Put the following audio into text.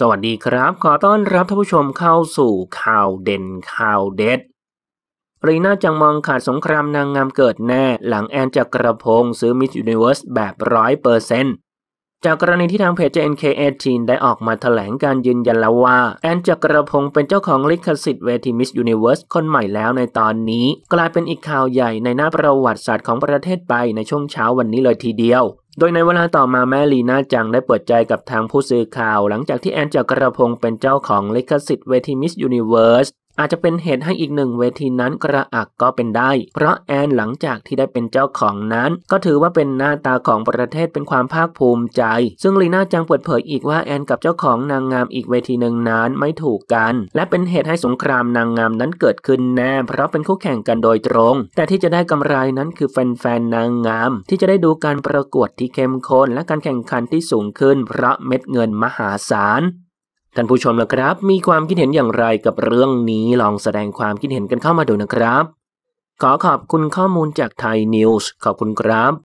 สวัสดีครับ ขอต้อนรับท่านผู้ชมเข้าสู่ข่าวเด่นข่าวเด็ดรีน่าจังมองขาดสงครามนางงามเกิดแน่ หลังแอนจักรพงศ์ซื้อมิสยูนิเวิร์สแบบร้อยเปอร์เซนต์จากกรณีที่ทางเพจ JNK18 ได้ออกมาถแถลงการยืนยันแล้วว่า แอนจักรพงศ์เป็นเจ้าของลิขสิทธิ์เวทีมิสยูนิเวิร์สคนใหม่แล้วในตอนนี้ กลายเป็นอีกข่าวใหญ่ในหน้าประวัติศาสตร์ของประเทศไปในช่วงเช้าวันนี้เลยทีเดียว โดยในเวลาต่อมาแม่ลีน่าจังได้เปิดใจกับทางผู้สื่อข่าว หลังจากที่แอนจักรพงศ์เป็นเจ้าของลิขสิทธิ์เวทีมิสยูนิเวิร์สอาจจะเป็นเหตุให้อีกหนึ่งเวทีนั้นกระอักก็เป็นได้ เพราะแอนหลังจากที่ได้เป็นเจ้าของนั้น ก็ถือว่าเป็นหน้าตาของประเทศเป็นความภาคภูมิใจ ซึ่งลีน่าจังเปิดเผยอีกว่าแอนกับเจ้าของนางงามอีกเวทีหนึ่งนั้นไม่ถูกกัน และเป็นเหตุให้สงครามนางงามนั้นเกิดขึ้นแน่ เพราะเป็นคู่แข่งกันโดยตรง แต่ที่จะได้กำไรนั้นคือแฟนๆนางงาม ที่จะได้ดูการประกวดที่เข้มข้นและการแข่งขันที่สูงขึ้น เพราะเม็ดเงินมหาศาลท่านผู้ชมนะครับ มีความคิดเห็นอย่างไรกับเรื่องนี้ลองแสดงความคิดเห็นกันเข้ามาดูนะครับ ขอขอบคุณข้อมูลจากไทยนิวส์ขอบคุณครับ